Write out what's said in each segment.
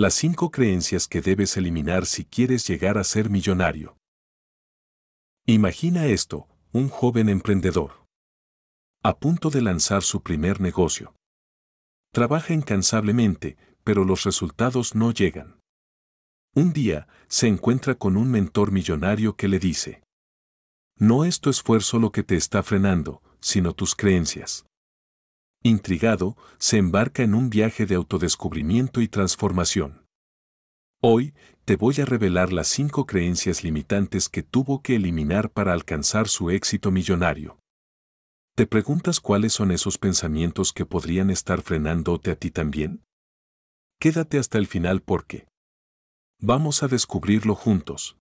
Las cinco creencias que debes eliminar si quieres llegar a ser millonario. Imagina esto, un joven emprendedor. A punto de lanzar su primer negocio. Trabaja incansablemente, pero los resultados no llegan. Un día, se encuentra con un mentor millonario que le dice, No es tu esfuerzo lo que te está frenando, sino tus creencias. Intrigado, se embarca en un viaje de autodescubrimiento y transformación. Hoy, te voy a revelar las cinco creencias limitantes que tuvo que eliminar para alcanzar su éxito millonario. ¿Te preguntas cuáles son esos pensamientos que podrían estar frenándote a ti también? Quédate hasta el final porque vamos a descubrirlo juntos.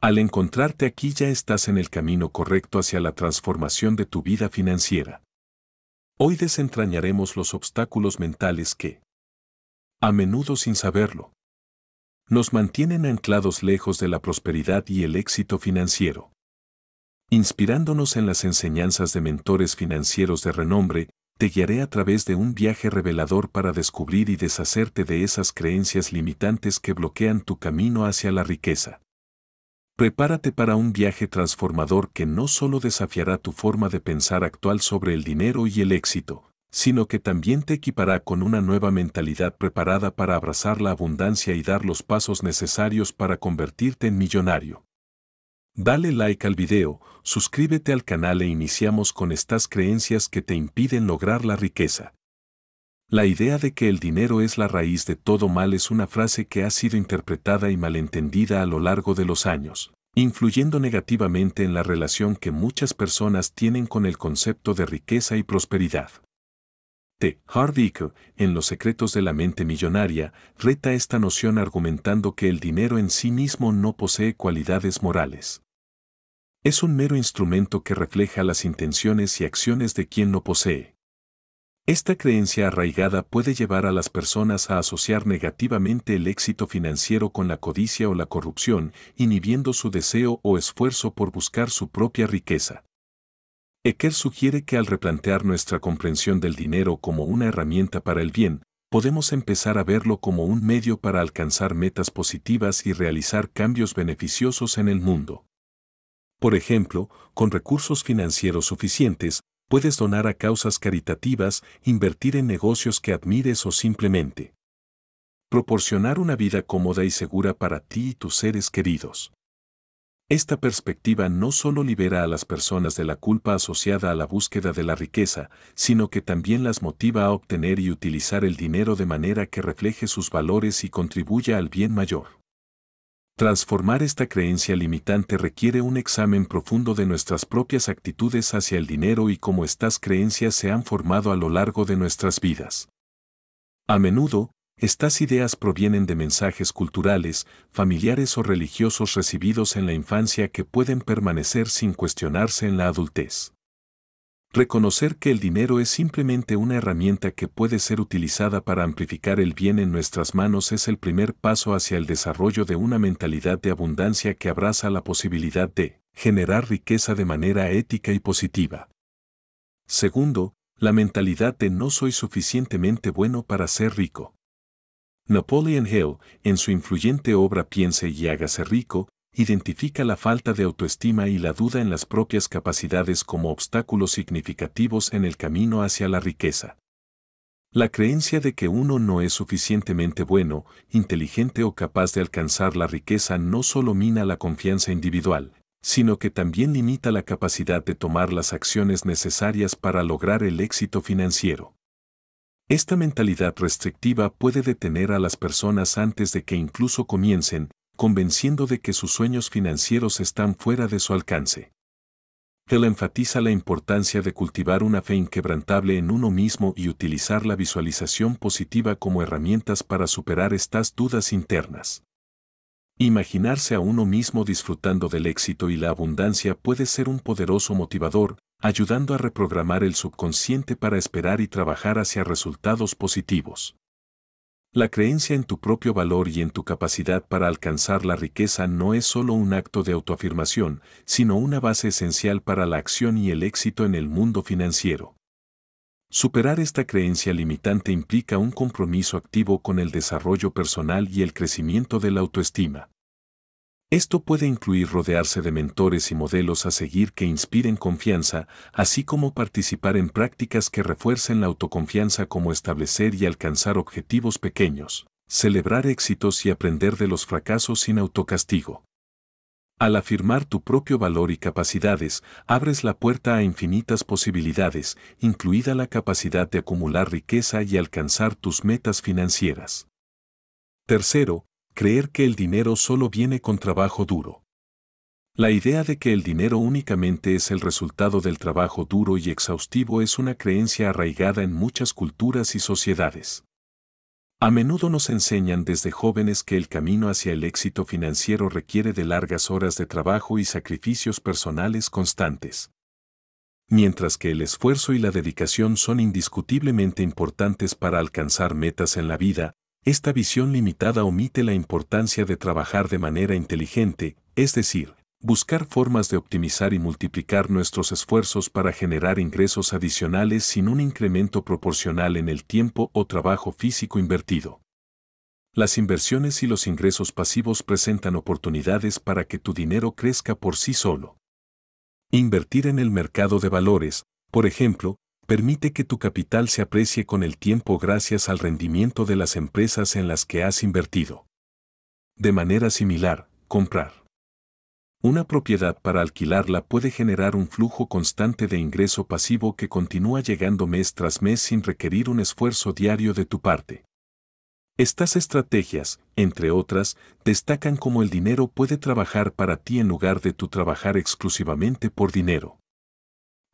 Al encontrarte aquí ya estás en el camino correcto hacia la transformación de tu vida financiera. Hoy desentrañaremos los obstáculos mentales que, a menudo sin saberlo, nos mantienen anclados lejos de la prosperidad y el éxito financiero. Inspirándonos en las enseñanzas de mentores financieros de renombre, te guiaré a través de un viaje revelador para descubrir y deshacerte de esas creencias limitantes que bloquean tu camino hacia la riqueza. Prepárate para un viaje transformador que no solo desafiará tu forma de pensar actual sobre el dinero y el éxito, sino que también te equipará con una nueva mentalidad preparada para abrazar la abundancia y dar los pasos necesarios para convertirte en millonario. Dale like al video, suscríbete al canal e iniciamos con estas creencias que te impiden lograr la riqueza. La idea de que el dinero es la raíz de todo mal es una frase que ha sido interpretada y malentendida a lo largo de los años, influyendo negativamente en la relación que muchas personas tienen con el concepto de riqueza y prosperidad. T. Harvick, en Los secretos de la mente millonaria, reta esta noción argumentando que el dinero en sí mismo no posee cualidades morales. Es un mero instrumento que refleja las intenciones y acciones de quien lo posee esta creencia arraigada puede llevar a las personas a asociar negativamente el éxito financiero con la codicia o la corrupción, inhibiendo su deseo o esfuerzo por buscar su propia riqueza. Eker sugiere que al replantear nuestra comprensión del dinero como una herramienta para el bien, podemos empezar a verlo como un medio para alcanzar metas positivas y realizar cambios beneficiosos en el mundo. Por ejemplo, con recursos financieros suficientes, puedes donar a causas caritativas, invertir en negocios que admires o simplemente proporcionar una vida cómoda y segura para ti y tus seres queridos. Esta perspectiva no solo libera a las personas de la culpa asociada a la búsqueda de la riqueza, sino que también las motiva a obtener y utilizar el dinero de manera que refleje sus valores y contribuya al bien mayor. Transformar esta creencia limitante requiere un examen profundo de nuestras propias actitudes hacia el dinero y cómo estas creencias se han formado a lo largo de nuestras vidas. A menudo, estas ideas provienen de mensajes culturales, familiares o religiosos recibidos en la infancia que pueden permanecer sin cuestionarse en la adultez reconocer que el dinero es simplemente una herramienta que puede ser utilizada para amplificar el bien en nuestras manos es el primer paso hacia el desarrollo de una mentalidad de abundancia que abraza la posibilidad de generar riqueza de manera ética y positiva. Segundo, la mentalidad de no soy suficientemente bueno para ser rico. Napoleon Hill, en su influyente obra Piense y hágase rico, identifica la falta de autoestima y la duda en las propias capacidades como obstáculos significativos en el camino hacia la riqueza. La creencia de que uno no es suficientemente bueno, inteligente o capaz de alcanzar la riqueza no solo mina la confianza individual, sino que también limita la capacidad de tomar las acciones necesarias para lograr el éxito financiero. Esta mentalidad restrictiva puede detener a las personas antes de que incluso comiencen, convenciendo de que sus sueños financieros están fuera de su alcance. Él enfatiza la importancia de cultivar una fe inquebrantable en uno mismo y utilizar la visualización positiva como herramientas para superar estas dudas internas. Imaginarse a uno mismo disfrutando del éxito y la abundancia puede ser un poderoso motivador, ayudando a reprogramar el subconsciente para esperar y trabajar hacia resultados positivos. La creencia en tu propio valor y en tu capacidad para alcanzar la riqueza no es solo un acto de autoafirmación, sino una base esencial para la acción y el éxito en el mundo financiero. Superar esta creencia limitante implica un compromiso activo con el desarrollo personal y el crecimiento de la autoestima. Esto puede incluir rodearse de mentores y modelos a seguir que inspiren confianza, así como participar en prácticas que refuercen la autoconfianza como establecer y alcanzar objetivos pequeños, celebrar éxitos y aprender de los fracasos sin autocastigo. Al afirmar tu propio valor y capacidades, abres la puerta a infinitas posibilidades, incluida la capacidad de acumular riqueza y alcanzar tus metas financieras. Tercero, creer que el dinero solo viene con trabajo duro. La idea de que el dinero únicamente es el resultado del trabajo duro y exhaustivo es una creencia arraigada en muchas culturas y sociedades. A menudo nos enseñan desde jóvenes que el camino hacia el éxito financiero requiere de largas horas de trabajo y sacrificios personales constantes. Mientras que el esfuerzo y la dedicación son indiscutiblemente importantes para alcanzar metas en la vida, esta visión limitada omite la importancia de trabajar de manera inteligente, es decir, buscar formas de optimizar y multiplicar nuestros esfuerzos para generar ingresos adicionales sin un incremento proporcional en el tiempo o trabajo físico invertido. Las inversiones y los ingresos pasivos presentan oportunidades para que tu dinero crezca por sí solo. Invertir en el mercado de valores, por ejemplo, permite que tu capital se aprecie con el tiempo gracias al rendimiento de las empresas en las que has invertido. De manera similar, comprar. Una propiedad para alquilarla puede generar un flujo constante de ingreso pasivo que continúa llegando mes tras mes sin requerir un esfuerzo diario de tu parte. Estas estrategias, entre otras, destacan cómo el dinero puede trabajar para ti en lugar de tu trabajar exclusivamente por dinero.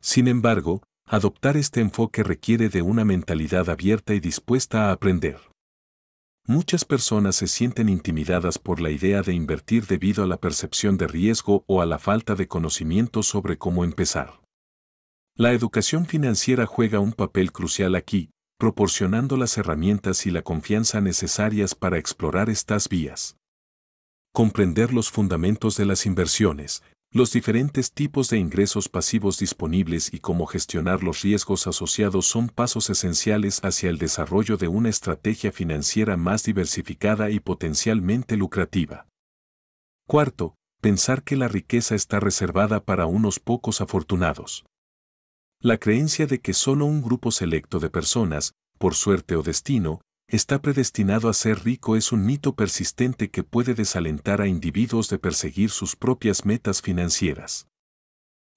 Sin embargo, Adoptar este enfoque requiere de una mentalidad abierta y dispuesta a aprender. Muchas personas se sienten intimidadas por la idea de invertir debido a la percepción de riesgo o a la falta de conocimiento sobre cómo empezar. La educación financiera juega un papel crucial aquí, proporcionando las herramientas y la confianza necesarias para explorar estas vías. Comprender los fundamentos de las inversiones, los diferentes tipos de ingresos pasivos disponibles y cómo gestionar los riesgos asociados son pasos esenciales hacia el desarrollo de una estrategia financiera más diversificada y potencialmente lucrativa. Cuarto, pensar que la riqueza está reservada para unos pocos afortunados. La creencia de que solo un grupo selecto de personas, por suerte o destino, está predestinado a ser rico es un mito persistente que puede desalentar a individuos de perseguir sus propias metas financieras.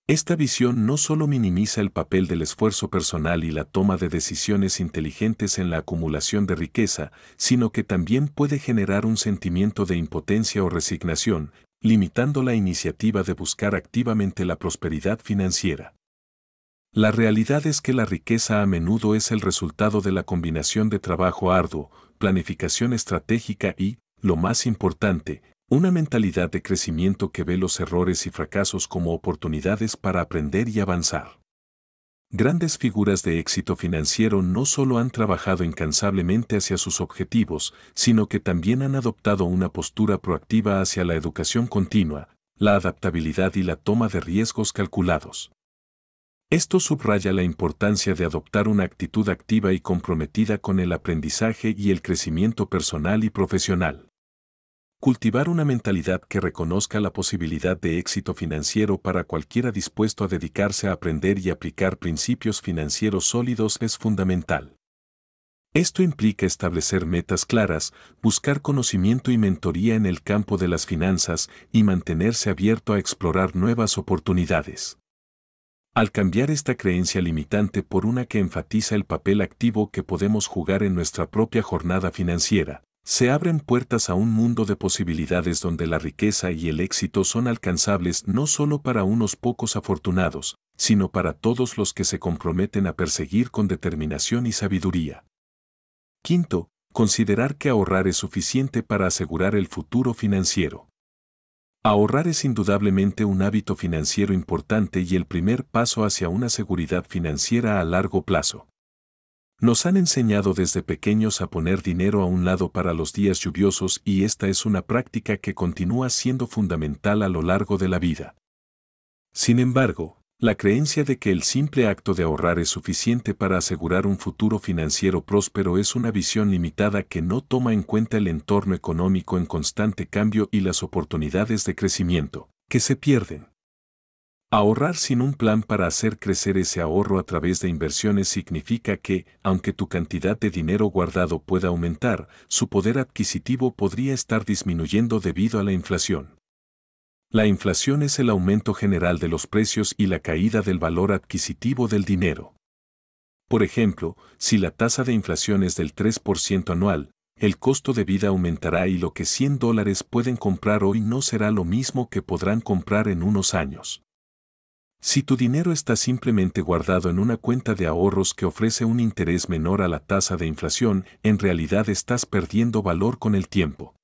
Esta visión no solo minimiza el papel del esfuerzo personal y la toma de decisiones inteligentes en la acumulación de riqueza, sino que también puede generar un sentimiento de impotencia o resignación, limitando la iniciativa de buscar activamente la prosperidad financiera. La realidad es que la riqueza a menudo es el resultado de la combinación de trabajo arduo, planificación estratégica y, lo más importante, una mentalidad de crecimiento que ve los errores y fracasos como oportunidades para aprender y avanzar. Grandes figuras de éxito financiero no solo han trabajado incansablemente hacia sus objetivos, sino que también han adoptado una postura proactiva hacia la educación continua, la adaptabilidad y la toma de riesgos calculados. Esto subraya la importancia de adoptar una actitud activa y comprometida con el aprendizaje y el crecimiento personal y profesional. Cultivar una mentalidad que reconozca la posibilidad de éxito financiero para cualquiera dispuesto a dedicarse a aprender y aplicar principios financieros sólidos es fundamental. Esto implica establecer metas claras, buscar conocimiento y mentoría en el campo de las finanzas y mantenerse abierto a explorar nuevas oportunidades. Al cambiar esta creencia limitante por una que enfatiza el papel activo que podemos jugar en nuestra propia jornada financiera, se abren puertas a un mundo de posibilidades donde la riqueza y el éxito son alcanzables no solo para unos pocos afortunados, sino para todos los que se comprometen a perseguir con determinación y sabiduría. Quinto, considerar que ahorrar es suficiente para asegurar el futuro financiero. Ahorrar es indudablemente un hábito financiero importante y el primer paso hacia una seguridad financiera a largo plazo. Nos han enseñado desde pequeños a poner dinero a un lado para los días lluviosos y esta es una práctica que continúa siendo fundamental a lo largo de la vida. Sin embargo, la creencia de que el simple acto de ahorrar es suficiente para asegurar un futuro financiero próspero es una visión limitada que no toma en cuenta el entorno económico en constante cambio y las oportunidades de crecimiento, que se pierden. Ahorrar sin un plan para hacer crecer ese ahorro a través de inversiones significa que, aunque tu cantidad de dinero guardado pueda aumentar, su poder adquisitivo podría estar disminuyendo debido a la inflación. La inflación es el aumento general de los precios y la caída del valor adquisitivo del dinero. Por ejemplo, si la tasa de inflación es del 3% anual, el costo de vida aumentará y lo que 100 dólares pueden comprar hoy no será lo mismo que podrán comprar en unos años. Si tu dinero está simplemente guardado en una cuenta de ahorros que ofrece un interés menor a la tasa de inflación, en realidad estás perdiendo valor con el tiempo.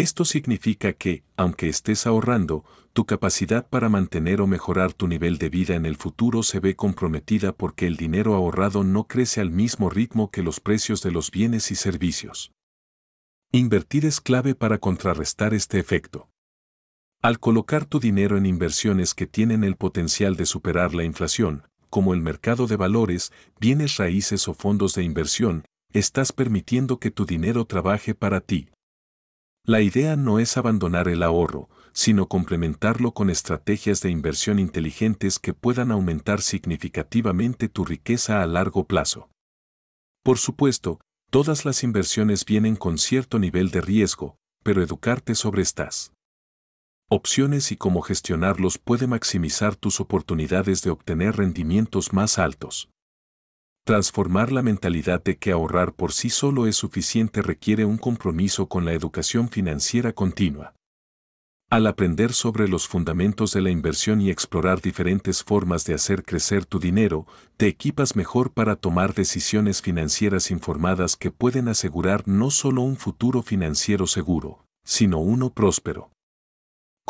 Esto significa que, aunque estés ahorrando, tu capacidad para mantener o mejorar tu nivel de vida en el futuro se ve comprometida porque el dinero ahorrado no crece al mismo ritmo que los precios de los bienes y servicios. Invertir es clave para contrarrestar este efecto. Al colocar tu dinero en inversiones que tienen el potencial de superar la inflación, como el mercado de valores, bienes raíces o fondos de inversión, estás permitiendo que tu dinero trabaje para ti, la idea no es abandonar el ahorro, sino complementarlo con estrategias de inversión inteligentes que puedan aumentar significativamente tu riqueza a largo plazo. Por supuesto, todas las inversiones vienen con cierto nivel de riesgo, pero educarte sobre estas opciones y cómo gestionarlos puede maximizar tus oportunidades de obtener rendimientos más altos. Transformar la mentalidad de que ahorrar por sí solo es suficiente requiere un compromiso con la educación financiera continua. Al aprender sobre los fundamentos de la inversión y explorar diferentes formas de hacer crecer tu dinero, te equipas mejor para tomar decisiones financieras informadas que pueden asegurar no solo un futuro financiero seguro, sino uno próspero.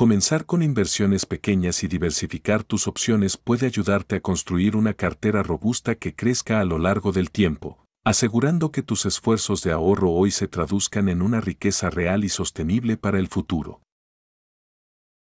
Comenzar con inversiones pequeñas y diversificar tus opciones puede ayudarte a construir una cartera robusta que crezca a lo largo del tiempo, asegurando que tus esfuerzos de ahorro hoy se traduzcan en una riqueza real y sostenible para el futuro.